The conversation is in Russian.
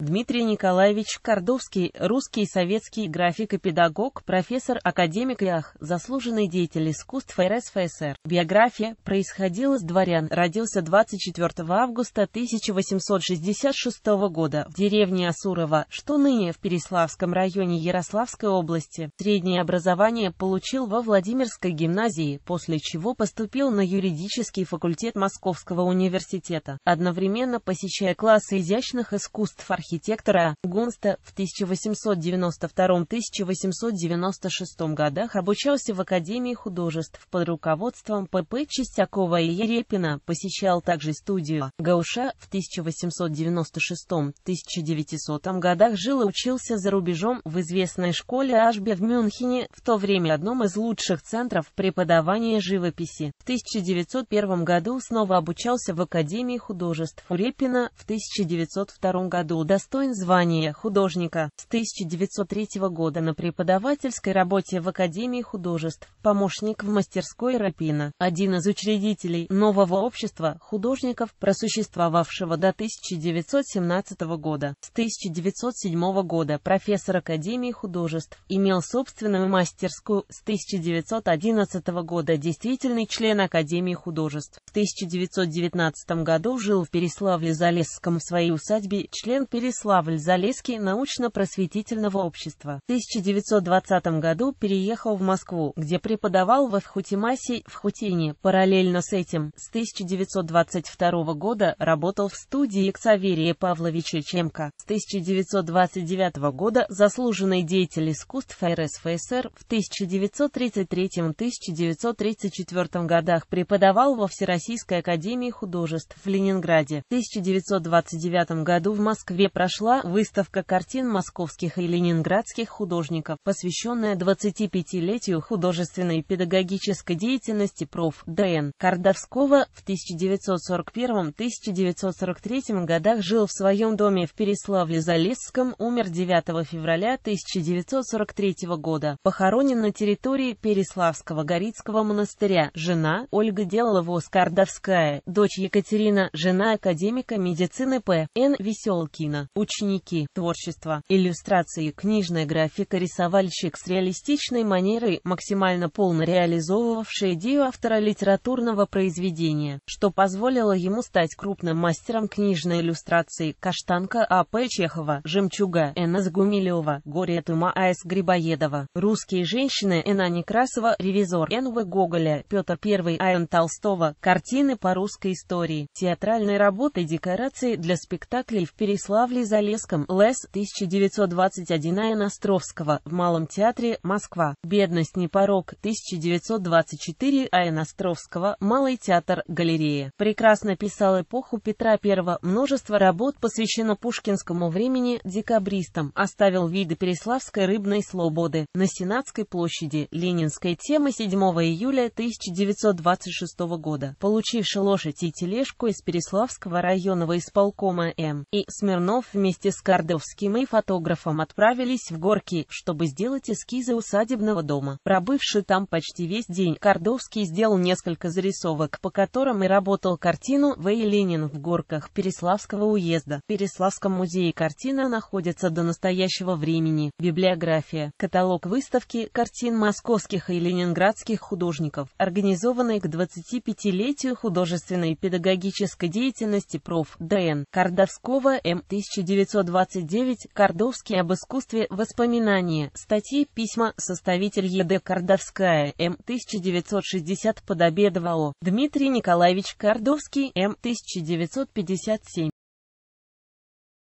Дмитрий Николаевич Кордовский, русский советский график и педагог, профессор, академик Лях, заслуженный деятель искусств РСФСР. Биография происходила с дворян. Родился 24 августа 1866 года в деревне Асурова, что ныне в Переславском районе Ярославской области. Среднее образование получил во Владимирской гимназии, после чего поступил на юридический факультет Московского университета, одновременно посещая классы изящных искусств архитектуры архитектора Гунста в 1892-1896 годах обучался в Академии художеств под руководством П.П. Чистякова и Ерепина, посещал также студию Гауша в 1896-1900 годах жил и учился за рубежом в известной школе Ашбе в Мюнхене, в то время одном из лучших центров преподавания живописи. В 1901 году снова обучался в Академии художеств Урепина в 1902 году до удостоен звания художника. С 1903 года на преподавательской работе в Академии художеств, помощник в мастерской Рапина, один из учредителей нового общества художников, просуществовавшего до 1917 года. С 1907 года профессор Академии художеств, имел собственную мастерскую с 1911 года действительный член Академии художеств. В 1919 году жил в Переславле-Залесском в своей усадьбе член Переславля Переславль-Залесский научно-просветительного общества. В 1920 году переехал в Москву, где преподавал во Вхутимасе в Хутине. Параллельно с этим, с 1922 года работал в студии Ксаверия Павловича Чемка. С 1929 года заслуженный деятель искусств РСФСР в 1933-1934 годах преподавал во Всероссийской академии художеств в Ленинграде. В 1929 году в Москве прошла выставка картин московских и ленинградских художников, посвященная 25-летию художественной и педагогической деятельности проф. Д.Н. Кардовского. В 1941-1943 годах жил в своем доме в Переславле-Залесском, умер 9 февраля 1943 года, похоронен на территории Переславского Горицкого монастыря. Жена Ольга Делова Кардовская, дочь Екатерина, жена академика медицины П. Н. Веселкина. Ученики творчества, иллюстрации, книжная графика, рисовальщик с реалистичной манерой, максимально полно реализовывавший идею автора литературного произведения, что позволило ему стать крупным мастером книжной иллюстрации Каштанка А.П. Чехова, Жемчуга Н.С. Гумилева, Горе Тума А.С. Грибоедова, Русские женщины Н.А. Некрасова, Ревизор Н.В. Гоголя, Петр I А.Н. Толстого, Картины по русской истории, театральные работы, декорации для спектаклей в Переславле Залеском, Лес, 1921 Аян Островского, в Малом театре, Москва, Бедность не порог, 1924 Аян Островского, Малый театр, галерея. Прекрасно писал эпоху Петра I, множество работ посвящено пушкинскому времени, декабристам, оставил виды Переславской рыбной слободы, на Сенатской площади, Ленинской темы 7 июля 1926 года, получивший лошадь и тележку из Переславского районного исполкома М. И Смирнов вместе с Кардовским и фотографом отправились в горки, чтобы сделать эскизы усадебного дома. Пробывший там почти весь день, Кардовский сделал несколько зарисовок, по которым и работал картину «В. Ленин в горках» Переславского уезда. В Переславском музее картина находится до настоящего времени. Библиография. Каталог выставки картин московских и ленинградских художников, организованной к 25-летию художественной педагогической деятельности проф. Д.Н. Кардовского М. 1000 1929 Кордовский об искусстве воспоминания, статьи письма, составитель Е.Д. Кордовская, М. 1960 Подобедова О. Дмитрий Николаевич Кордовский, М. 1957